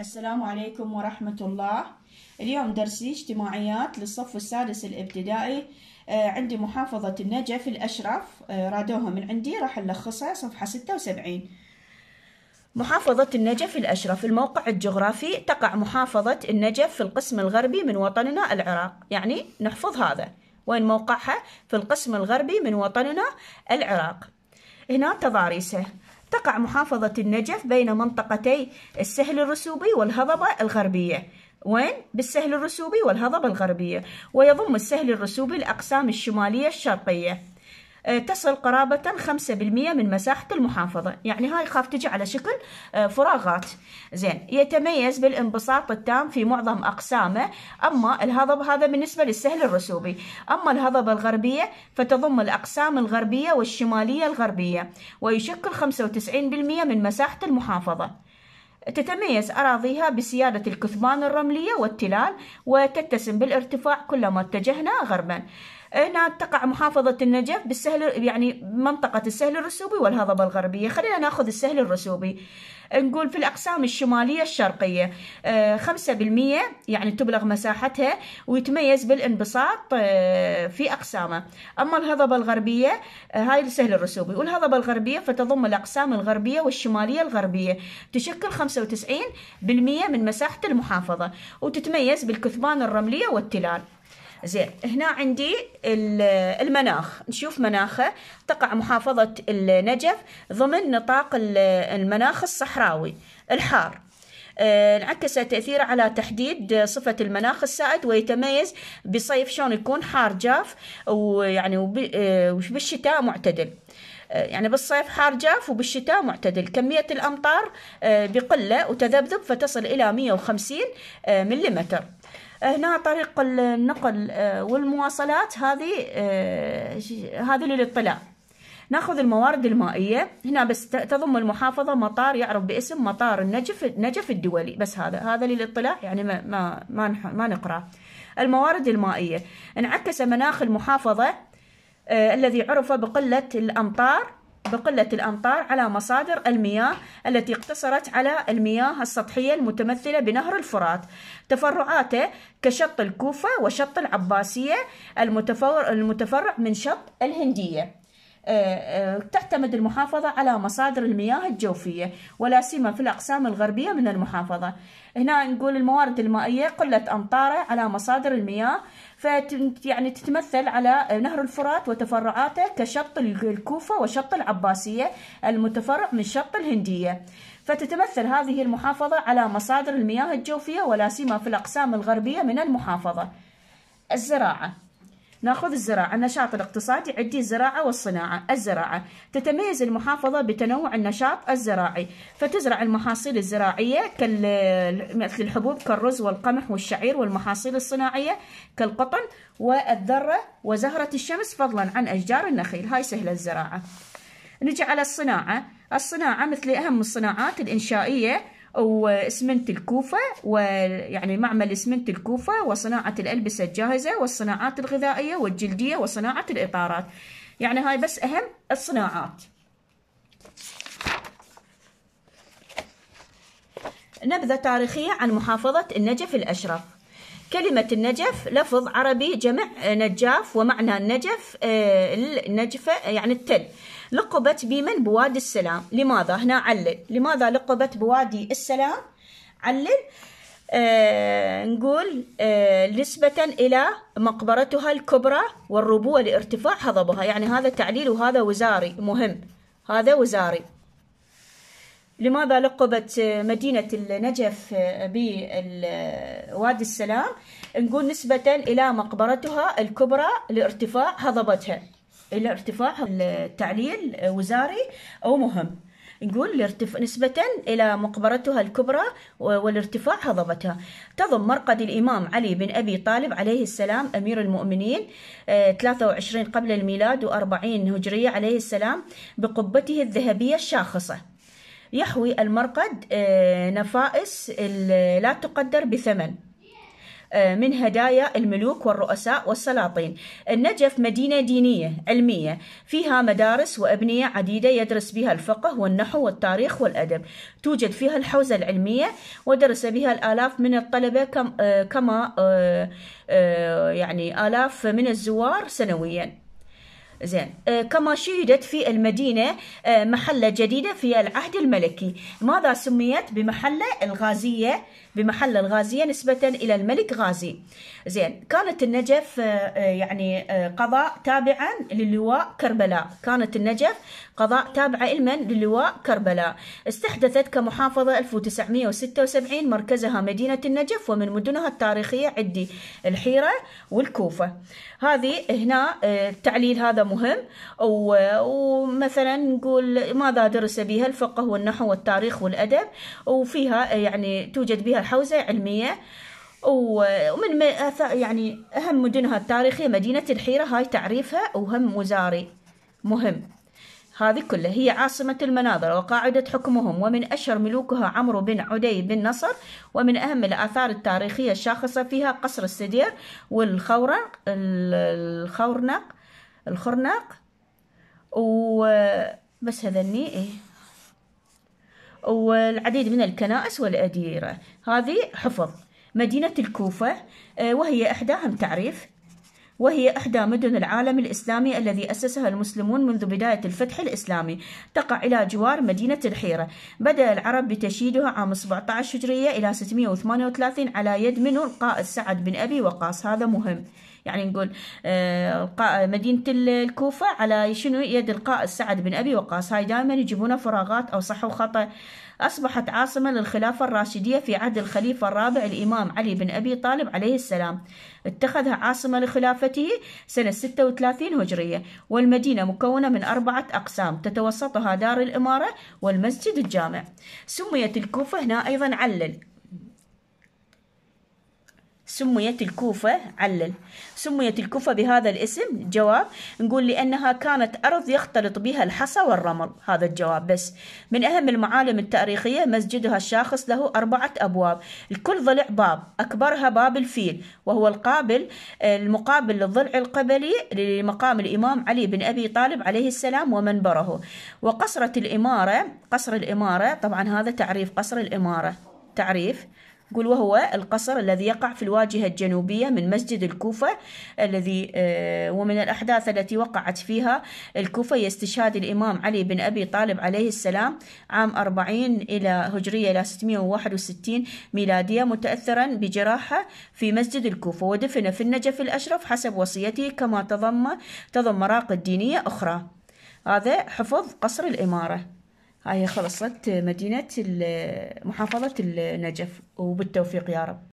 السلام عليكم ورحمة الله اليوم درسي اجتماعيات للصف السادس الابتدائي آه، عندي محافظة النجف الأشرف آه، رادوها من عندي راح نلخصها صفحة 76 محافظة النجف الأشرف الموقع الجغرافي تقع محافظة النجف في القسم الغربي من وطننا العراق يعني نحفظ هذا وين موقعها في القسم الغربي من وطننا العراق هنا تضاريسه تقع محافظة النجف بين منطقتي السهل الرسوبي والهضبة الغربية وين؟ بالسهل الرسوبي والهضبة الغربية ويضم السهل الرسوبي الأقسام الشمالية الشرقية آه، تصل قرابة 5% من مساحة المحافظة يعني هاي خاف تجي على شكل آه، فراغات زين يتميز بالانبساط التام في معظم أقسامه أما الهضب هذا بالنسبة للسهل الرسوبي أما الهضبة الغربية فتضم الأقسام الغربية والشمالية الغربية ويشكل 95% من مساحة المحافظة تتميز أراضيها بسيادة الكثبان الرملية والتلال وتتسم بالارتفاع كلما اتجهنا غربا هنا تقع محافظة النجف بالسهل يعني منطقة السهل الرسوبي والهضبة الغربية خلينا ناخذ السهل الرسوبي نقول في الأقسام الشمالية الشرقية آه، خمسة بالمية يعني تبلغ مساحتها ويتميز بالانبساط آه، في أقسامه أما الهضبة الغربية آه، هاي السهل الرسوبي والهضبة الغربية فتضم الأقسام الغربية والشمالية الغربية تشكل 95% من مساحة المحافظة وتتميز بالكثبان الرملية والتلال زين هنا عندي المناخ نشوف مناخه تقع محافظة النجف ضمن نطاق المناخ الصحراوي الحار آه، انعكس تأثيره على تحديد صفة المناخ السائد ويتميز بصيف شون يكون حار جاف ويعني وبالشتاء آه، معتدل يعني بالصيف حار جاف وبالشتاء معتدل كمية الأمطار آه، بقلة وتذبذب فتصل إلى 150 آه، ملم آه، هنا طريق النقل والمواصلات هذه هذه للاطلاع ناخذ الموارد المائية هنا بس تضم المحافظة مطار يعرف باسم مطار النجف النجف الدولي بس هذا هذا للاطلاع يعني ما ما ما, ما نقرأ الموارد المائية انعكس مناخ المحافظة آه، الذي عرف بقلة الأمطار بقلة الأمطار على مصادر المياه التي اقتصرت على المياه السطحية المتمثلة بنهر الفرات تفرعاته كشط الكوفة وشط العباسية المتفرع من شط الهندية آه، آه، تعتمد المحافظة على مصادر المياه الجوفية ولا سيما في الأقسام الغربية من المحافظة هنا نقول الموارد المائية قلة أمطاره على مصادر المياه فت يعني تتمثل على نهر الفرات وتفرعاته كشط الكوفة وشط العباسية المتفرع من شط الهندية فتتمثل هذه المحافظة على مصادر المياه الجوفية ولا سيما في الأقسام الغربية من المحافظة الزراعة ناخذ الزراعة النشاط الاقتصادي عدي الزراعة والصناعة الزراعة تتميز المحافظة بتنوع النشاط الزراعي فتزرع المحاصيل الزراعية مثل الحبوب كالرز والقمح والشعير والمحاصيل الصناعية كالقطن والذرة وزهرة الشمس فضلا عن أشجار النخيل هاي سهلة الزراعة نجي على الصناعة الصناعة مثل أهم الصناعات الإنشائية واسمنت الكوفة ويعني معمل اسمنت الكوفة وصناعة الألبسة الجاهزة والصناعات الغذائية والجلدية وصناعة الإطارات يعني هاي بس أهم الصناعات نبذة تاريخية عن محافظة النجف الأشرف كلمة النجف لفظ عربي جمع نجاف ومعنى النجف آه، النجفة يعني التل لقبت بمن بوادي السلام لماذا هنا علل لماذا لقبت بوادي السلام علل آه نقول آه نسبة إلى مقبرتها الكبرى والربوة لارتفاع هضبها يعني هذا تعليل وهذا وزاري مهم هذا وزاري لماذا لقبت مدينة النجف بوادي السلام نقول نسبة إلى مقبرتها الكبرى لارتفاع هضبتها إلى ارتفاع التعليل وزاري أو مهم نقول لارتف... نسبة إلى مقبرتها الكبرى والارتفاع هضبتها تضم مرقد الإمام علي بن أبي طالب عليه السلام أمير المؤمنين 23 آه، قبل الميلاد و40 هجرية عليه السلام بقبته الذهبية الشاخصة يحوي المرقد آه، نفائس لا تقدر بثمن آه، من هدايا الملوك والرؤساء والسلاطين النجف مدينة دينية علمية فيها مدارس وأبنية عديدة يدرس بها الفقه والنحو والتاريخ والأدب توجد فيها الحوزة العلمية ودرس بها الآلاف من الطلبة آه، كما يعني آلاف من الزوار سنوياً زين آه، كما شهدت في المدينة آه، محلة جديدة في العهد الملكي ماذا سميت بمحلة الغازية بمحل الغازية نسبة إلى الملك غازي زين كانت النجف آه، آه، يعني آه، قضاء تابعا للواء كربلاء كانت النجف قضاء تابعة علما للواء كربلاء استحدثت كمحافظة 1976 مركزها مدينة النجف ومن مدنها التاريخية عدي الحيرة والكوفة هذه هنا التعليل هذا مهم ومثلا نقول ماذا درس بها الفقه والنحو والتاريخ والأدب وفيها يعني توجد بها حوزه علمية ومن يعني أهم مدنها التاريخية مدينة الحيرة هاي تعريفها وهم وزاري مهم هذه كلها هي عاصمة المناظر وقاعدة حكمهم ومن أشهر ملوكها عمرو بن عدي بن نصر ومن أهم الآثار التاريخية الشاخصة فيها قصر السدير والخورنق الخورنق الخرنق و بس هذني ايه والعديد من الكنائس والأديرة هذه حفظ مدينة الكوفة آه، وهي إحداهم تعريف وهي إحدى مدن العالم الإسلامي الذي أسسها المسلمون منذ بداية الفتح الإسلامي تقع إلى جوار مدينة الحيرة بدأ العرب بتشييدها عام 17 هجرية إلى 638 على يد منه القائد سعد بن أبي وقاص هذا مهم يعني نقول آه، مدينة الكوفة على شنو يد القائد سعد بن أبي وقاص هاي دائما يجيبونها فراغات أو صح وخطأ أصبحت عاصمة للخلافة الراشدية في عهد الخليفة الرابع الإمام علي بن أبي طالب عليه السلام اتخذها عاصمة لخلافته سنة 36 هجرية والمدينة مكونة من أربعة أقسام تتوسطها دار الإمارة والمسجد الجامع سميت الكوفة هنا أيضا علل سميت الكوفة علل سميت الكوفة بهذا الاسم جواب نقول لأنها كانت أرض يختلط بها الحصى والرمل هذا الجواب بس من أهم المعالم التاريخية مسجدها الشاخص له أربعة أبواب الكل ضلع باب أكبرها باب الفيل وهو القابل المقابل للضلع القبلي لمقام الإمام علي بن أبي طالب عليه السلام ومنبره وقصرة الإمارة قصر الإمارة طبعا هذا تعريف قصر الإمارة تعريف يقول وهو القصر الذي يقع في الواجهة الجنوبية من مسجد الكوفة الذي آه، ومن الأحداث التي وقعت فيها الكوفة يستشهد الإمام علي بن أبي طالب عليه السلام عام 40 إلى هجرية إلى 661 ميلادية متأثرا بجراحة في مسجد الكوفة ودفن في النجف الأشرف حسب وصيته كما تضم تضم مراقد دينية أخرى هذا حفظ قصر الإمارة هاي خلصت مدينة محافظة النجف وبالتوفيق يا رب